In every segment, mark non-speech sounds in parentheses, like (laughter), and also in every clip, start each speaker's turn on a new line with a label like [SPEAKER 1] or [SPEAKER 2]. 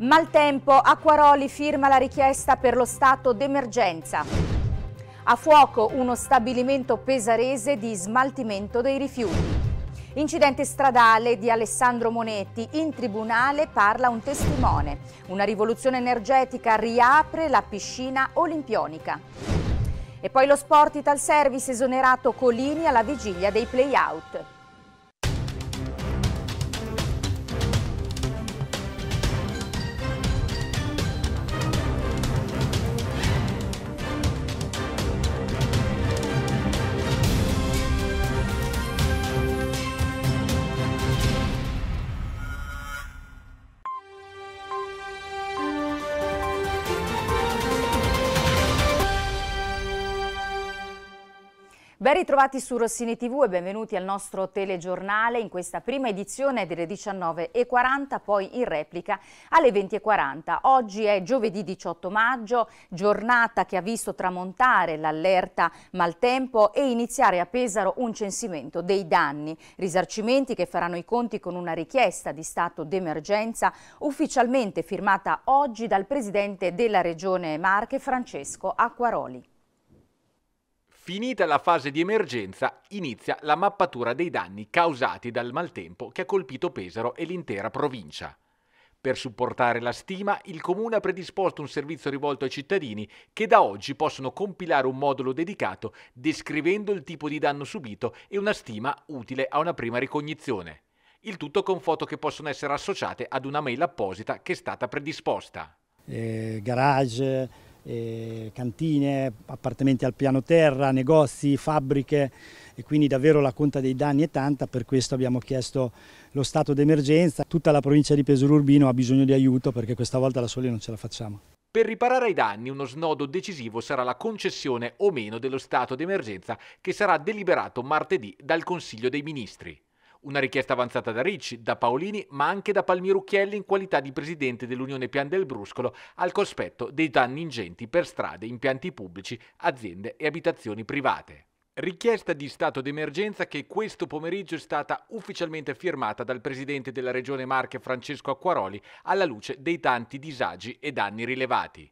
[SPEAKER 1] Maltempo, Acquaroli firma la richiesta per lo stato d'emergenza. A fuoco uno stabilimento pesarese di smaltimento dei rifiuti. Incidente stradale di Alessandro Monetti, in tribunale parla un testimone. Una rivoluzione energetica riapre la piscina olimpionica. E poi lo sport Ital Service esonerato Colini alla vigilia dei playout. out Ben ritrovati su Rossini TV e benvenuti al nostro telegiornale in questa prima edizione delle 19.40, poi in replica alle 20.40. Oggi è giovedì 18 maggio, giornata che ha visto tramontare l'allerta maltempo e iniziare a Pesaro un censimento dei danni, risarcimenti che faranno i conti con una richiesta di stato d'emergenza ufficialmente firmata oggi dal presidente della regione Marche Francesco Acquaroli.
[SPEAKER 2] Finita la fase di emergenza, inizia la mappatura dei danni causati dal maltempo che ha colpito Pesaro e l'intera provincia. Per supportare la stima, il Comune ha predisposto un servizio rivolto ai cittadini che da oggi possono compilare un modulo dedicato descrivendo il tipo di danno subito e una stima utile a una prima ricognizione. Il tutto con foto che possono essere associate ad una mail apposita che è stata predisposta.
[SPEAKER 3] Eh,
[SPEAKER 4] garage, eh, cantine, appartamenti al piano terra, negozi, fabbriche e quindi davvero la conta dei danni è tanta, per questo abbiamo chiesto lo stato d'emergenza. Tutta la provincia di Pesaro Urbino ha bisogno di aiuto perché questa volta da soli non ce la facciamo.
[SPEAKER 2] Per riparare ai danni uno snodo decisivo sarà la concessione o meno dello stato d'emergenza che sarà deliberato martedì dal Consiglio dei Ministri. Una richiesta avanzata da Ricci, da Paolini, ma anche da Palmirucchielli in qualità di presidente dell'Unione Pian del Bruscolo, al cospetto dei danni ingenti per strade, impianti pubblici, aziende e abitazioni private. Richiesta di stato d'emergenza che questo pomeriggio è stata ufficialmente firmata dal presidente della Regione Marche Francesco Acquaroli alla luce dei tanti disagi e danni rilevati.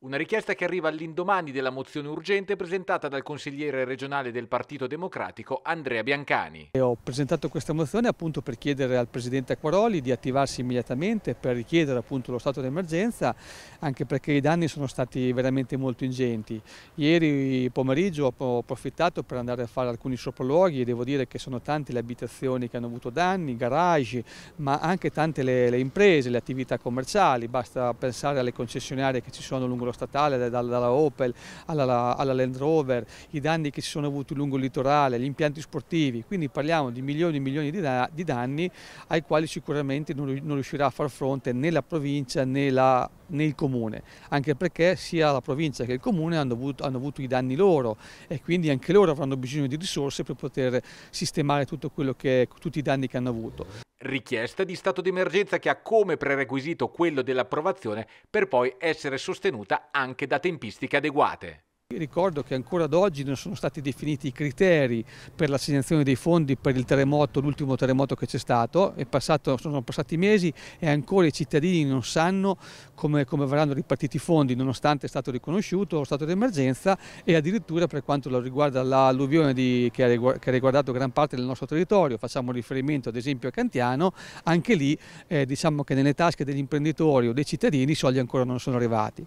[SPEAKER 2] Una richiesta che arriva all'indomani della mozione urgente presentata dal consigliere regionale del Partito Democratico Andrea Biancani.
[SPEAKER 5] Ho presentato questa mozione appunto per chiedere al Presidente Acquaroli di attivarsi immediatamente per richiedere appunto lo stato d'emergenza anche perché i danni sono stati veramente molto ingenti. Ieri pomeriggio ho approfittato per andare a fare alcuni sopralluoghi e devo dire che sono tante le abitazioni che hanno avuto danni, garage, ma anche tante le, le imprese, le attività commerciali, basta pensare alle concessionarie che ci sono lungo quello statale, dalla, Opel alla, alla Land Rover, i danni che si sono avuti lungo il litorale, gli impianti sportivi, quindi parliamo di milioni e milioni di, da, di danni ai quali sicuramente non, non riuscirà a far fronte né la provincia né la nel comune, anche perché sia la provincia che il comune hanno avuto, hanno avuto i danni loro e quindi anche loro avranno bisogno di risorse per poter sistemare tutto quello che, tutti i danni che hanno avuto
[SPEAKER 2] richiesta di stato d'emergenza che ha come prerequisito quello dell'approvazione per poi essere sostenuta anche da tempistiche adeguate.
[SPEAKER 5] Ricordo che ancora ad oggi non sono stati definiti i criteri per l'assegnazione dei fondi per il terremoto, l'ultimo terremoto che c'è stato, passato, sono passati mesi e ancora i cittadini non sanno come, come verranno ripartiti i fondi nonostante è stato riconosciuto lo stato di emergenza e addirittura per quanto riguarda l'alluvione che ha riguardato gran parte del nostro territorio, facciamo riferimento ad esempio a Cantiano, anche lì eh, diciamo che nelle tasche degli imprenditori o dei cittadini i soldi ancora non sono arrivati.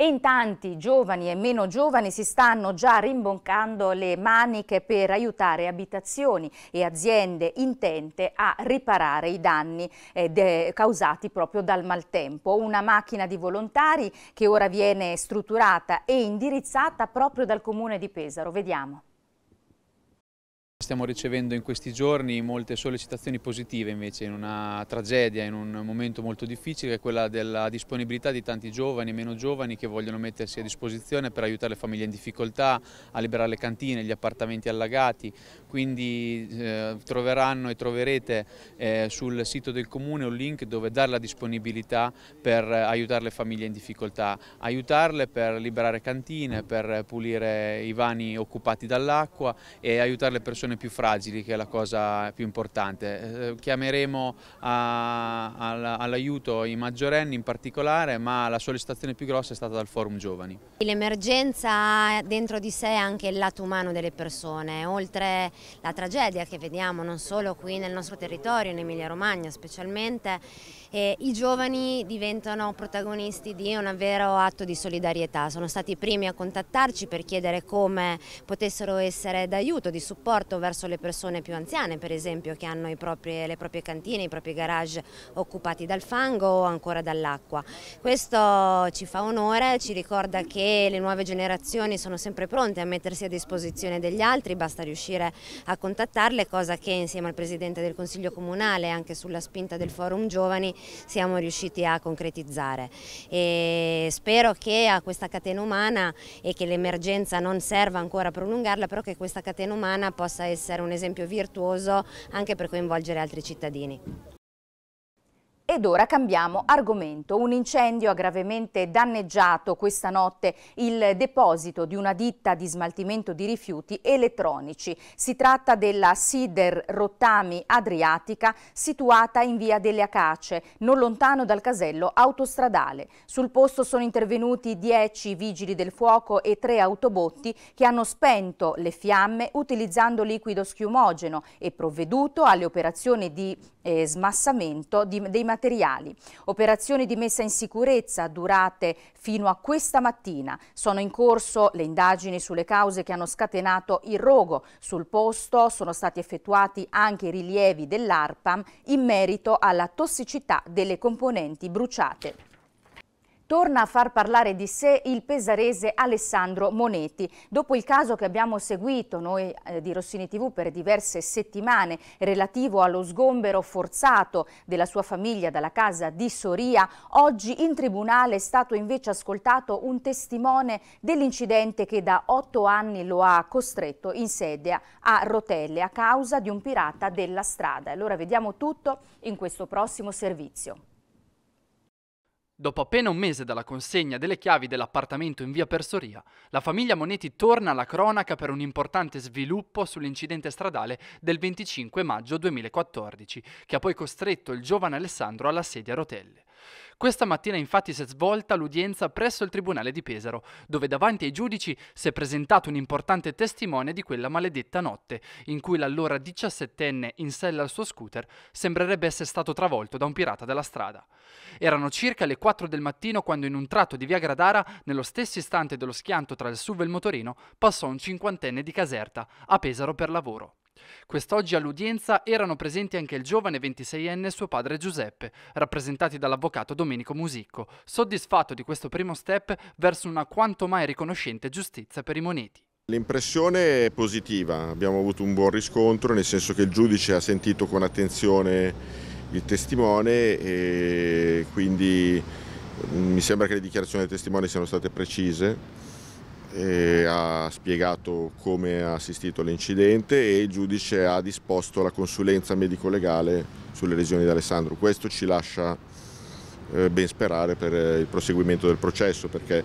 [SPEAKER 1] E in tanti giovani e meno giovani si stanno già rimboccando le maniche per aiutare abitazioni e aziende intente a riparare i danni eh, causati proprio dal maltempo. Una macchina di volontari che ora viene strutturata e indirizzata proprio dal comune di Pesaro. Vediamo
[SPEAKER 5] stiamo ricevendo in questi giorni molte sollecitazioni positive invece in una tragedia, in un momento molto difficile, che è quella della disponibilità di tanti giovani e meno giovani che vogliono mettersi a disposizione per aiutare le famiglie in difficoltà, a liberare le cantine, gli appartamenti allagati, quindi eh, troveranno e troverete eh, sul sito del comune un link dove dare la disponibilità per aiutare le famiglie in difficoltà, aiutarle per liberare cantine, per pulire i vani occupati dall'acqua e aiutare le persone più fragili che è la cosa più importante. Eh, chiameremo all'aiuto i maggiorenni in particolare, ma la sollecitazione più grossa è stata dal Forum Giovani.
[SPEAKER 6] L'emergenza ha dentro di sé anche il lato umano delle persone, oltre la tragedia che vediamo non solo qui nel nostro territorio, in Emilia Romagna specialmente, eh, i giovani diventano protagonisti di un vero atto di solidarietà, sono stati i primi a contattarci per chiedere come potessero essere d'aiuto, di supporto verso le persone più anziane per esempio che hanno proprie, le proprie cantine, i propri garage occupati dal fango o ancora dall'acqua. Questo ci fa onore, ci ricorda che le nuove generazioni sono sempre pronte a mettersi a disposizione degli altri, basta riuscire a contattarle, cosa che insieme al Presidente del Consiglio Comunale anche sulla spinta del Forum Giovani siamo riusciti a concretizzare. E spero che a questa catena umana e che l'emergenza non serva ancora a prolungarla, però che questa catena umana possa essere un esempio virtuoso anche per coinvolgere altri cittadini. Ed ora cambiamo argomento. Un incendio ha
[SPEAKER 1] gravemente danneggiato questa notte il deposito di una ditta di smaltimento di rifiuti elettronici. Si tratta della Sider Rottami Adriatica situata in via delle Acace, non lontano dal casello autostradale. Sul posto sono intervenuti 10 vigili del fuoco e 3 autobotti che hanno spento le fiamme utilizzando liquido schiumogeno e provveduto alle operazioni di e smassamento di, dei materiali. Operazioni di messa in sicurezza durate fino a questa mattina. Sono in corso le indagini sulle cause che hanno scatenato il rogo. Sul posto sono stati effettuati anche i rilievi dell'ARPAM in merito alla tossicità delle componenti bruciate. Torna a far parlare di sé il pesarese Alessandro Moneti. Dopo il caso che abbiamo seguito noi eh, di Rossini TV per diverse settimane relativo allo sgombero forzato della sua famiglia dalla casa di Soria, oggi in tribunale è stato invece ascoltato un testimone dell'incidente che da otto anni lo ha costretto in sedia a rotelle a causa di un pirata della strada. Allora vediamo tutto in questo prossimo servizio.
[SPEAKER 4] Dopo appena un mese dalla consegna delle chiavi dell'appartamento in via Persoria, la famiglia Moneti torna alla cronaca per un importante sviluppo sull'incidente stradale del 25 maggio 2014, che ha poi costretto il giovane Alessandro alla sedia a rotelle. Questa mattina infatti si è svolta l'udienza presso il Tribunale di Pesaro, dove davanti ai giudici si è presentato un importante testimone di quella maledetta notte, in cui l'allora 17enne in sella al suo scooter sembrerebbe essere stato travolto da un pirata della strada. Erano circa le 4 del mattino quando in un tratto di via Gradara, nello stesso istante dello schianto tra il SUV e il motorino, passò un cinquantenne di Caserta, a Pesaro per lavoro. Quest'oggi all'udienza erano presenti anche il giovane 26enne e suo padre Giuseppe, rappresentati dall'avvocato Domenico Musicco, soddisfatto di questo primo step verso una quanto mai riconoscente giustizia per i moneti.
[SPEAKER 7] L'impressione è positiva, abbiamo avuto un buon riscontro, nel senso che il giudice ha sentito con attenzione il testimone e quindi mm, mi sembra che le dichiarazioni del testimone siano state precise ha spiegato come ha assistito all'incidente e il giudice ha disposto la consulenza medico-legale sulle lesioni di Alessandro. Questo ci lascia eh, ben sperare per eh, il proseguimento del processo perché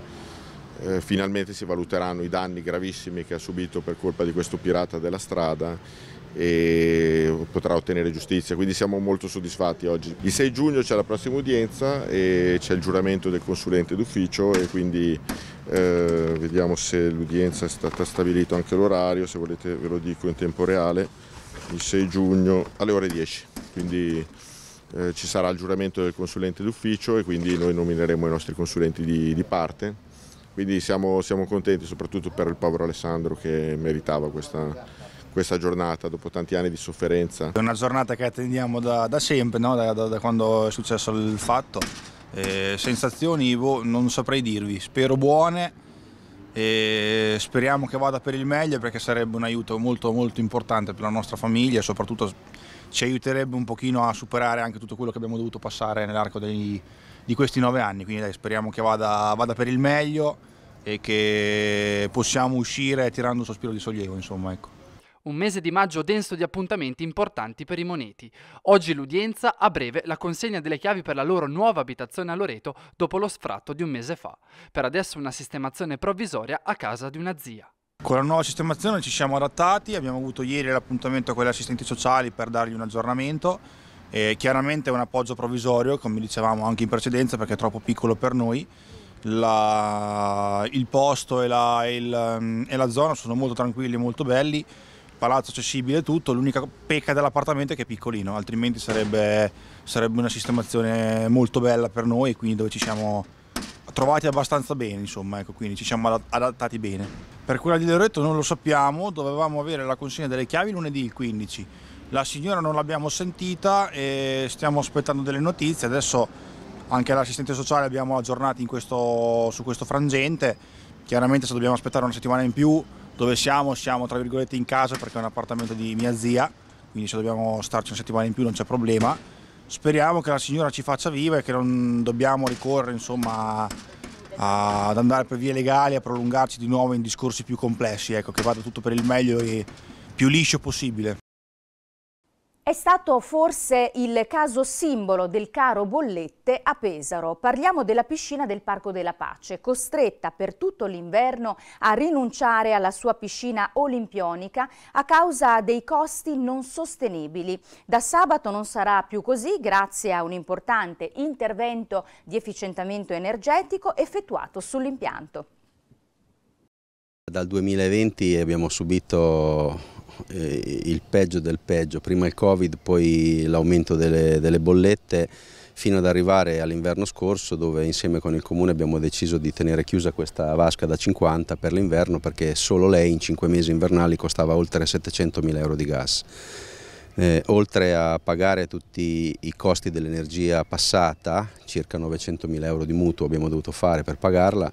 [SPEAKER 7] eh, finalmente si valuteranno i danni gravissimi che ha subito per colpa di questo pirata della strada e potrà ottenere giustizia, quindi siamo molto soddisfatti oggi. Il 6 giugno c'è la prossima udienza e c'è il giuramento del consulente d'ufficio e quindi eh, vediamo se l'udienza è stata stabilito anche l'orario, se volete ve lo dico in tempo reale, il 6 giugno alle ore 10, quindi eh, ci sarà il giuramento del consulente d'ufficio e quindi noi nomineremo i nostri consulenti di, di parte, quindi siamo, siamo, contenti soprattutto per il povero Alessandro che meritava questa, questa, giornata dopo tanti anni di sofferenza. È una
[SPEAKER 8] giornata che attendiamo da, da sempre, no? da, da, da quando è successo il fatto eh, sensazioni boh, non saprei dirvi, spero buone e speriamo che vada per il meglio perché sarebbe un aiuto molto molto importante per la nostra famiglia e soprattutto ci aiuterebbe un pochino a superare anche tutto quello che abbiamo dovuto passare nell'arco di questi nove anni, quindi dai, speriamo che vada, vada per il meglio e che possiamo uscire tirando un sospiro di sollievo, insomma, ecco
[SPEAKER 4] un mese di maggio denso di appuntamenti importanti per i moneti. Oggi l'udienza, a breve la consegna delle chiavi per la loro nuova abitazione a Loreto dopo lo sfratto di un mese fa. Per adesso una sistemazione provvisoria a casa di una zia.
[SPEAKER 8] Con la nuova sistemazione ci siamo adattati, abbiamo avuto ieri l'appuntamento con gli assistenti sociali per dargli un aggiornamento. E chiaramente è un appoggio provvisorio, come dicevamo anche in precedenza, perché è troppo piccolo per noi. La, il posto e la, il, e la zona sono molto tranquilli e molto belli palazzo accessibile e tutto, l'unica pecca dell'appartamento è che è piccolino, altrimenti sarebbe, sarebbe una sistemazione molto bella per noi quindi dove ci siamo trovati abbastanza bene, insomma, ecco, quindi ci siamo adattati bene. Per quella di Loreto non lo sappiamo, dovevamo avere la consegna delle chiavi lunedì il 15. La signora non l'abbiamo sentita e stiamo aspettando delle notizie, adesso anche l'assistente sociale abbiamo aggiornati questo, su questo frangente, chiaramente se dobbiamo aspettare una settimana in più dove siamo, siamo tra virgolette in casa perché è un appartamento di mia zia, quindi se dobbiamo starci una settimana in più non c'è problema. Speriamo che la signora ci faccia viva e che non dobbiamo ricorrere insomma, a, ad andare per vie legali, a prolungarci di nuovo in discorsi più complessi, ecco, che vada tutto per il meglio e più liscio possibile.
[SPEAKER 1] È stato forse il caso simbolo del caro bollette a Pesaro. Parliamo della piscina del Parco della Pace, costretta per tutto l'inverno a rinunciare alla sua piscina olimpionica a causa dei costi non sostenibili. Da sabato non sarà più così grazie a un importante intervento di efficientamento energetico effettuato sull'impianto.
[SPEAKER 3] Dal 2020 abbiamo subito eh, il peggio del peggio, prima il Covid, poi l'aumento delle, delle bollette, fino ad arrivare all'inverno scorso dove insieme con il comune abbiamo deciso di tenere chiusa questa vasca da 50 per l'inverno perché solo lei in 5 mesi invernali costava oltre 700 mila euro di gas. Eh, oltre a pagare tutti i costi dell'energia passata, circa 900 mila euro di mutuo abbiamo dovuto fare per pagarla,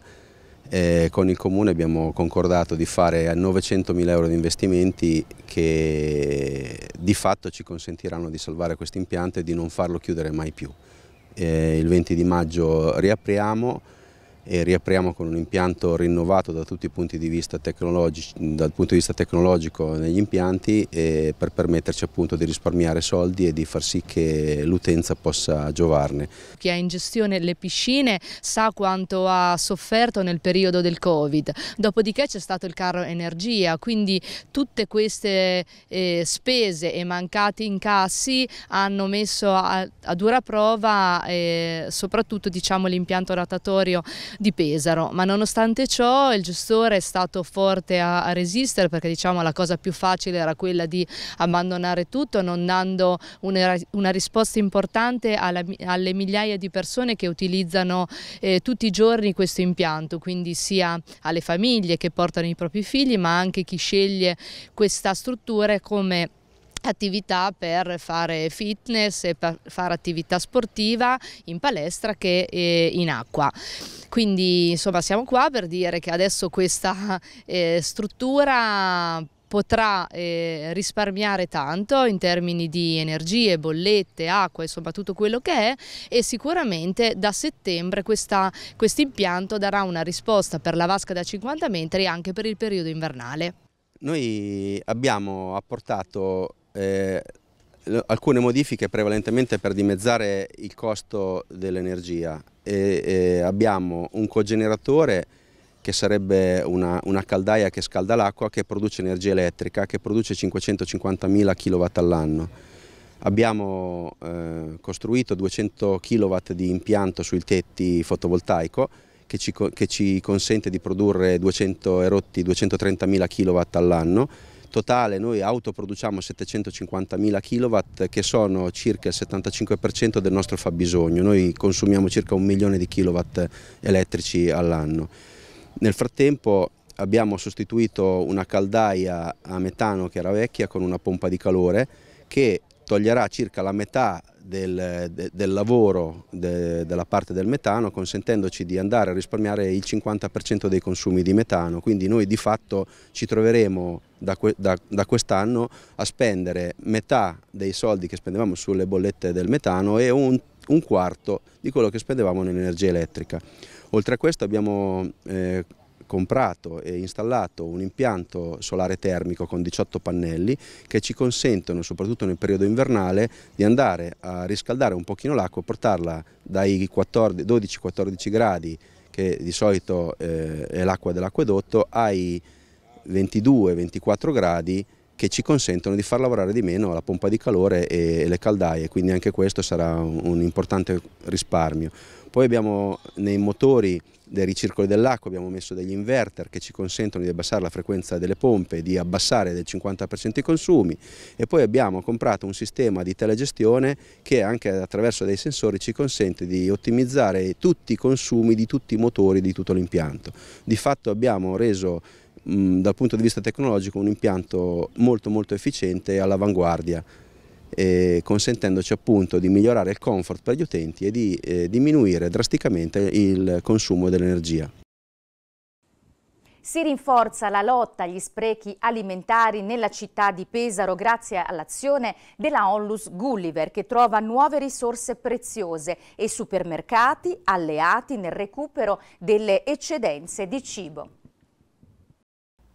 [SPEAKER 3] eh, con il Comune abbiamo concordato di fare 900 mila euro di investimenti che di fatto ci consentiranno di salvare questo impianto e di non farlo chiudere mai più. Eh, il 20 di maggio riapriamo, e riapriamo con un impianto rinnovato da tutti i punti di vista tecnologici, dal punto di vista tecnologico negli impianti per permetterci appunto di risparmiare soldi e di far sì che l'utenza possa giovarne.
[SPEAKER 9] Chi ha in gestione le piscine sa quanto ha sofferto nel periodo del Covid, dopodiché c'è stato il carro energia, quindi tutte queste eh, spese e mancati incassi hanno messo a, a dura prova eh, soprattutto diciamo, l'impianto ratatorio di Pesaro, ma nonostante ciò il gestore è stato forte a, a resistere perché diciamo la cosa più facile era quella di abbandonare tutto non dando una, una risposta importante alla, alle migliaia di persone che utilizzano eh, tutti i giorni questo impianto, quindi sia alle famiglie che portano i propri figli ma anche chi sceglie questa struttura come attività per fare fitness e per fare attività sportiva in palestra che eh, in acqua. Quindi insomma siamo qua per dire che adesso questa (laughs) eh, struttura potrà eh, risparmiare tanto in termini di energie, bollette, acqua, insomma tutto quello che è e sicuramente da settembre questo impianto darà una risposta per la vasca da 50 metri anche per il periodo invernale.
[SPEAKER 3] Noi abbiamo apportato eh, alcune modifiche prevalentemente per dimezzare il costo dell'energia. abbiamo un cogeneratore che sarebbe una, una caldaia che scalda l'acqua, che produce energia elettrica, che produce 550.000 kW all'anno. Abbiamo eh, costruito 200 kW di impianto sui tetti fotovoltaico che ci, che ci consente di produrre 200 erotti 230.000 kW all'anno totale noi autoproduciamo 750.000 kW che sono circa il 75% del nostro fabbisogno, noi consumiamo circa un milione di kW elettrici all'anno. Nel frattempo abbiamo sostituito una caldaia a metano che era vecchia con una pompa di calore che toglierà circa la metà del, de, del lavoro de, della parte del metano consentendoci di andare a risparmiare il 50% dei consumi di metano, quindi noi di fatto ci troveremo da, da, da quest'anno a spendere metà dei soldi che spendevamo sulle bollette del metano e un, un quarto di quello che spendevamo nell'energia elettrica. Oltre a questo abbiamo eh, comprato e installato un impianto solare termico con 18 pannelli che ci consentono, soprattutto nel periodo invernale, di andare a riscaldare un pochino l'acqua, portarla dai 12-14 gradi, che di solito eh, è l'acqua dell'acquedotto, ai 22-24 gradi che ci consentono di far lavorare di meno la pompa di calore e le caldaie, quindi anche questo sarà un importante risparmio. Poi abbiamo nei motori dei ricircoli dell'acqua abbiamo messo degli inverter che ci consentono di abbassare la frequenza delle pompe, di abbassare del 50% i consumi e poi abbiamo comprato un sistema di telegestione che anche attraverso dei sensori ci consente di ottimizzare tutti i consumi di tutti i motori di tutto l'impianto. Di fatto abbiamo reso dal punto di vista tecnologico un impianto molto molto efficiente e all'avanguardia consentendoci appunto di migliorare il comfort per gli utenti e di eh, diminuire drasticamente il consumo dell'energia.
[SPEAKER 1] Si rinforza la lotta agli sprechi alimentari nella città di Pesaro grazie all'azione della Onlus Gulliver che trova nuove risorse preziose e supermercati alleati nel recupero delle eccedenze di cibo.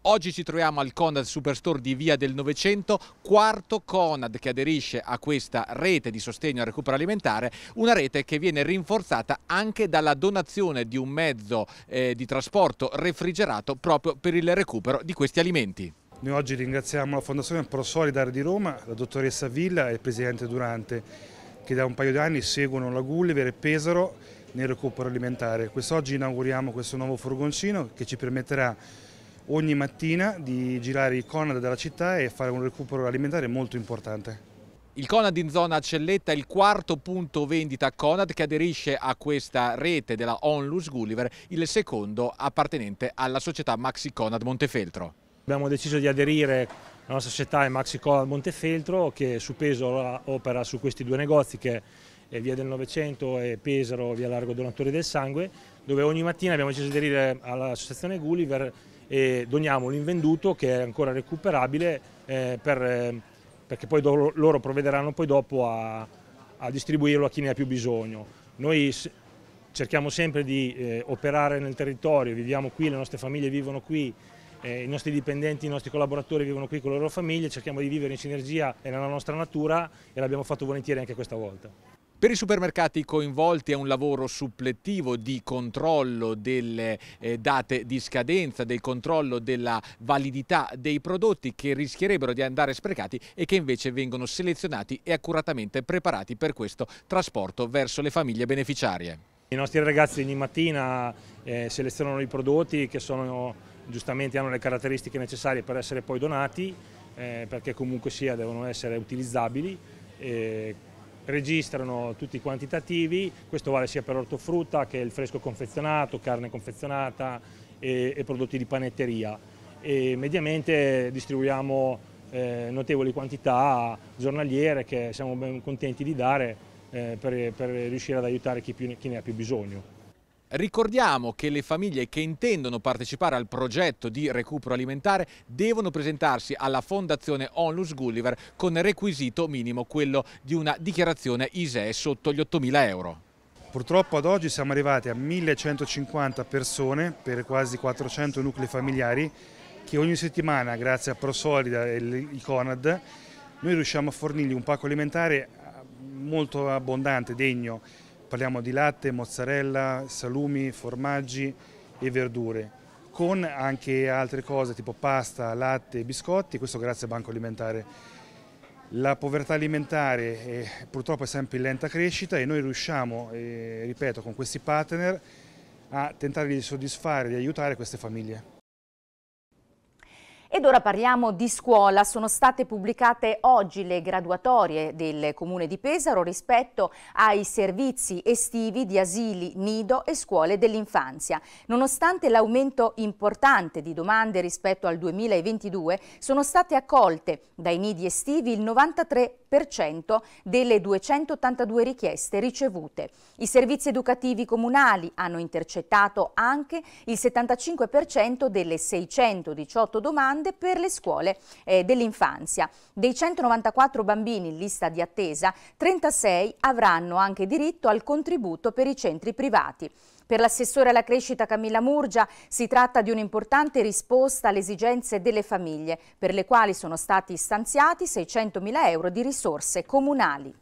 [SPEAKER 2] Oggi ci troviamo al Conad Superstore di Via del Novecento, quarto Conad che aderisce a questa rete di sostegno al recupero alimentare, una rete che viene rinforzata anche dalla donazione di un mezzo eh, di trasporto refrigerato proprio per il recupero di questi alimenti.
[SPEAKER 10] Noi oggi ringraziamo la Fondazione Pro Solidar di Roma, la dottoressa Villa e il presidente Durante, che da un paio di anni seguono la Gulliver e Pesaro nel recupero alimentare. Quest'oggi inauguriamo questo nuovo furgoncino che ci permetterà ogni mattina di girare i Conad della città e fare un recupero alimentare molto importante.
[SPEAKER 2] Il Conad in zona Celletta è il quarto punto vendita Conad che aderisce a questa rete della Onlus Gulliver, il secondo appartenente alla società Maxi Conad Montefeltro.
[SPEAKER 11] Abbiamo deciso di aderire alla nostra società Maxi Conad Montefeltro che su peso opera su questi due negozi che è Via del Novecento e Pesaro, Via Largo Donatori del Sangue, dove ogni mattina abbiamo deciso di aderire all'associazione Gulliver e doniamo l'invenduto che è ancora recuperabile eh, per, eh, perché poi loro provvederanno poi dopo a, a, distribuirlo a chi ne ha più bisogno. Noi cerchiamo sempre di eh, operare nel territorio, viviamo qui, le nostre famiglie vivono qui, eh, i nostri dipendenti, i nostri collaboratori vivono qui con le loro famiglie, cerchiamo di vivere in sinergia e nella nostra natura e l'abbiamo fatto volentieri anche
[SPEAKER 2] questa volta. Per i supermercati coinvolti è un lavoro supplettivo di controllo delle eh, date di scadenza, del controllo della validità dei prodotti che rischierebbero di andare sprecati e che invece vengono selezionati e accuratamente preparati per questo trasporto verso le famiglie beneficiarie. I nostri ragazzi ogni mattina
[SPEAKER 11] eh, selezionano i prodotti che sono, giustamente hanno le caratteristiche necessarie per essere poi donati, eh, perché comunque sia devono essere utilizzabili registrano tutti i quantitativi, questo vale sia per ortofrutta che il fresco confezionato, carne confezionata e, e prodotti di panetteria. E mediamente distribuiamo eh, notevoli quantità giornaliere che siamo ben contenti di
[SPEAKER 2] dare eh, per, per riuscire ad aiutare chi, più, chi ne ha più bisogno. Ricordiamo che le famiglie che intendono partecipare al progetto di recupero alimentare devono presentarsi alla Fondazione Onlus Gulliver con requisito minimo quello di una dichiarazione ISEE sotto gli 8.000 euro.
[SPEAKER 10] Purtroppo ad oggi siamo arrivati a 1150 persone per quasi 400 nuclei familiari che ogni settimana, grazie a ProSolida e il Conad, noi riusciamo a fornirgli un pacco alimentare molto abbondante, degno parliamo di latte, mozzarella, salumi, formaggi e verdure con anche altre cose tipo pasta, latte, e biscotti, questo grazie al Banco Alimentare. La povertà alimentare è, eh, purtroppo è sempre in lenta crescita e noi riusciamo, eh, ripeto, con questi partner a tentare di soddisfare, di aiutare queste famiglie.
[SPEAKER 1] Ed ora parliamo di scuola. Sono state pubblicate oggi le graduatorie del Comune di Pesaro rispetto ai servizi estivi di asili, nido e scuole dell'infanzia. Nonostante l'aumento importante di domande rispetto al 2022, sono state accolte dai nidi estivi il 93 delle 282 richieste ricevute. I servizi educativi comunali hanno intercettato anche il 75% delle 618 domande domande per le scuole eh, dell'infanzia. Dei 194 bambini in lista di attesa, 36 avranno anche diritto al contributo per i centri privati. Per l'assessore alla crescita Camilla Murgia si tratta di un'importante risposta alle esigenze delle famiglie, per le quali sono stati stanziati 600.000 euro di risorse comunali.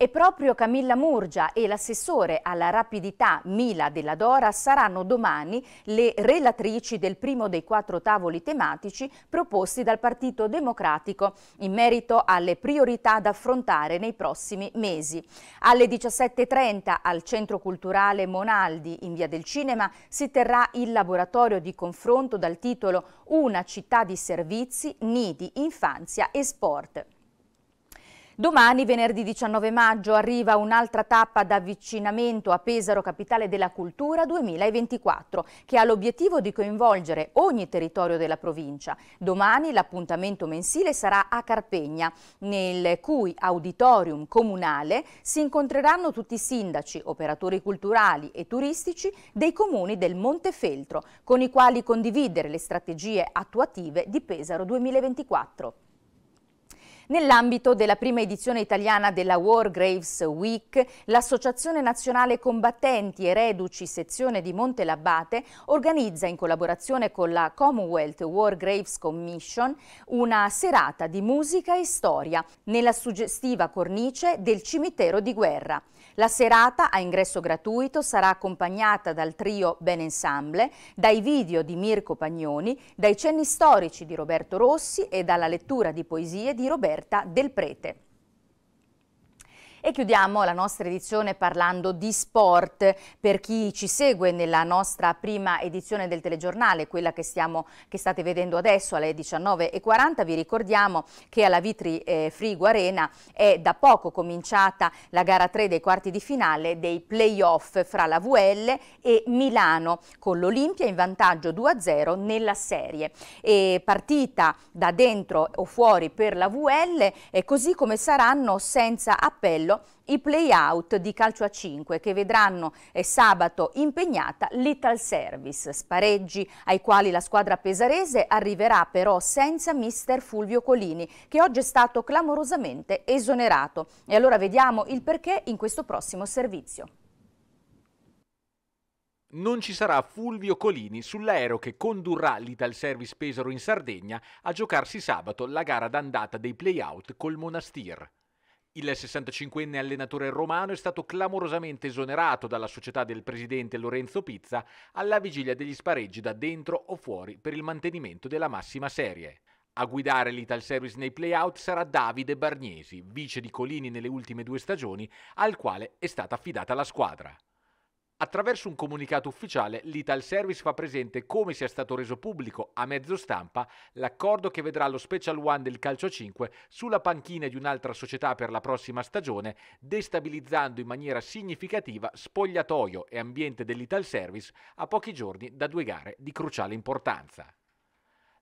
[SPEAKER 1] E proprio Camilla Murgia e l'assessore alla rapidità Mila della Dora saranno domani le relatrici del primo dei quattro tavoli tematici proposti dal Partito Democratico in merito alle priorità da affrontare nei prossimi mesi. Alle 17.30 al Centro Culturale Monaldi in Via del Cinema si terrà il laboratorio di confronto dal titolo Una città di servizi, nidi, infanzia e sport. Domani, venerdì 19 maggio, arriva un'altra tappa d'avvicinamento a Pesaro, capitale della cultura 2024, che ha l'obiettivo di coinvolgere ogni territorio della provincia. Domani l'appuntamento mensile sarà a Carpegna, nel cui auditorium comunale si incontreranno tutti i sindaci, operatori culturali e turistici dei comuni del Montefeltro, con i quali condividere le strategie attuative di Pesaro 2024. Nell'ambito della prima edizione italiana della War Graves Week, l'Associazione Nazionale Combattenti e Reduci Sezione di Monte Labbate organizza in collaborazione con la Commonwealth War Graves Commission una serata di musica e storia nella suggestiva cornice del cimitero di guerra. La serata, a ingresso gratuito, sarà accompagnata dal trio Ben Ensemble, dai video di Mirko Pagnoni, dai cenni storici di Roberto Rossi e dalla lettura di poesie di Roberta Del Prete. E chiudiamo la nostra edizione parlando di sport. Per chi ci segue nella nostra prima edizione del telegiornale, quella che, stiamo, che state vedendo adesso alle 19.40, vi ricordiamo che alla Vitri eh, Frigo Arena è da poco cominciata la gara 3 dei quarti di finale dei playoff fra la VL e Milano, con l'Olimpia in vantaggio 2-0 nella serie. E partita da dentro o fuori per la VL, eh, così come saranno senza appello Mugello i playout di calcio a 5 che vedranno eh, sabato impegnata l'Ital Service, spareggi ai quali la squadra pesarese arriverà però senza mister Fulvio Colini che oggi è stato clamorosamente esonerato. E allora vediamo il perché in questo prossimo servizio
[SPEAKER 2] non ci sarà Fulvio Colini sull'aereo che condurrà l'Ital Service Pesaro in Sardegna a giocarsi sabato la gara d'andata dei playout col Monastir. Il 65enne allenatore romano è stato clamorosamente esonerato dalla società del presidente Lorenzo Pizza alla vigilia degli spareggi da dentro o fuori per il mantenimento della massima serie. A guidare l'Ital Service nei playout sarà Davide Barniesi, vice di Colini nelle ultime due stagioni, al quale è stata affidata la squadra. Attraverso un comunicato ufficiale, l'Ital Service fa presente come sia stato reso pubblico a mezzo stampa l'accordo che vedrà lo Special One del calcio 5 sulla panchina di un'altra società per la prossima stagione, destabilizzando in maniera significativa spogliatoio e ambiente dell'Ital Service a pochi giorni da due gare di cruciale importanza.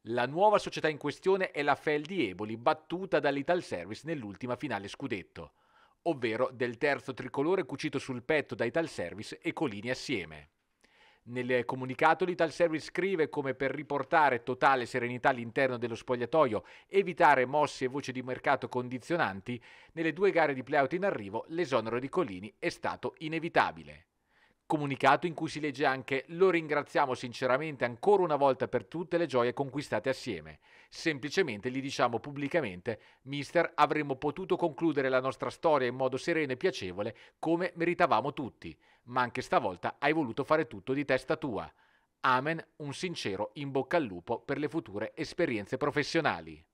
[SPEAKER 2] La nuova società in questione è la Fel di Eboli, battuta dall'Ital Service nell'ultima finale scudetto ovvero del terzo tricolore cucito sul petto da Italservice e Colini assieme. Nel comunicato l'Italservice scrive come per riportare totale serenità all'interno dello spogliatoio, evitare mosse e voci di mercato condizionanti, nelle due gare di playout in arrivo l'esonero di Colini è stato inevitabile comunicato in cui si legge anche lo ringraziamo sinceramente ancora una volta per tutte le gioie conquistate assieme. Semplicemente gli diciamo pubblicamente, mister, avremmo potuto concludere la nostra storia in modo sereno e piacevole come meritavamo tutti, ma anche stavolta hai voluto fare tutto di testa tua. Amen, un sincero in bocca al lupo per le future esperienze professionali.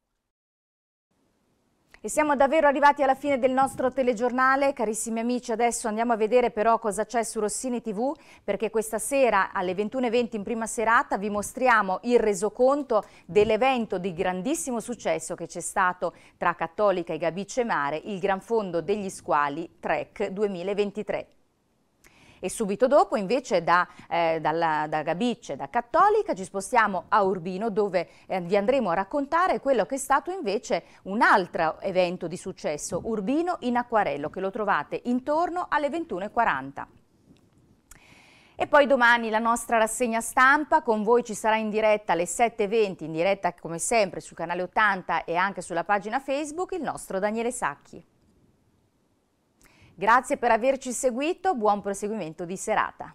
[SPEAKER 1] E siamo davvero arrivati alla fine del nostro telegiornale. Carissimi amici, adesso andiamo a vedere però cosa c'è su Rossini TV, perché questa sera alle 21.20 in prima serata vi mostriamo il resoconto dell'evento di grandissimo successo che c'è stato tra Cattolica e Gabice Mare, il Gran Fondo degli Squali Trek 2023 e subito dopo invece da, eh, dalla, da Gabicce, da Cattolica, ci spostiamo a Urbino dove eh, vi andremo a raccontare quello che è stato invece un altro evento di successo, Urbino in acquarello, che lo trovate intorno alle 21.40. E poi domani la nostra rassegna stampa, con voi ci sarà in diretta alle 7.20, in diretta come sempre sul canale 80 e anche sulla pagina Facebook, il nostro Daniele Sacchi. Grazie per averci seguito, buon proseguimento di serata.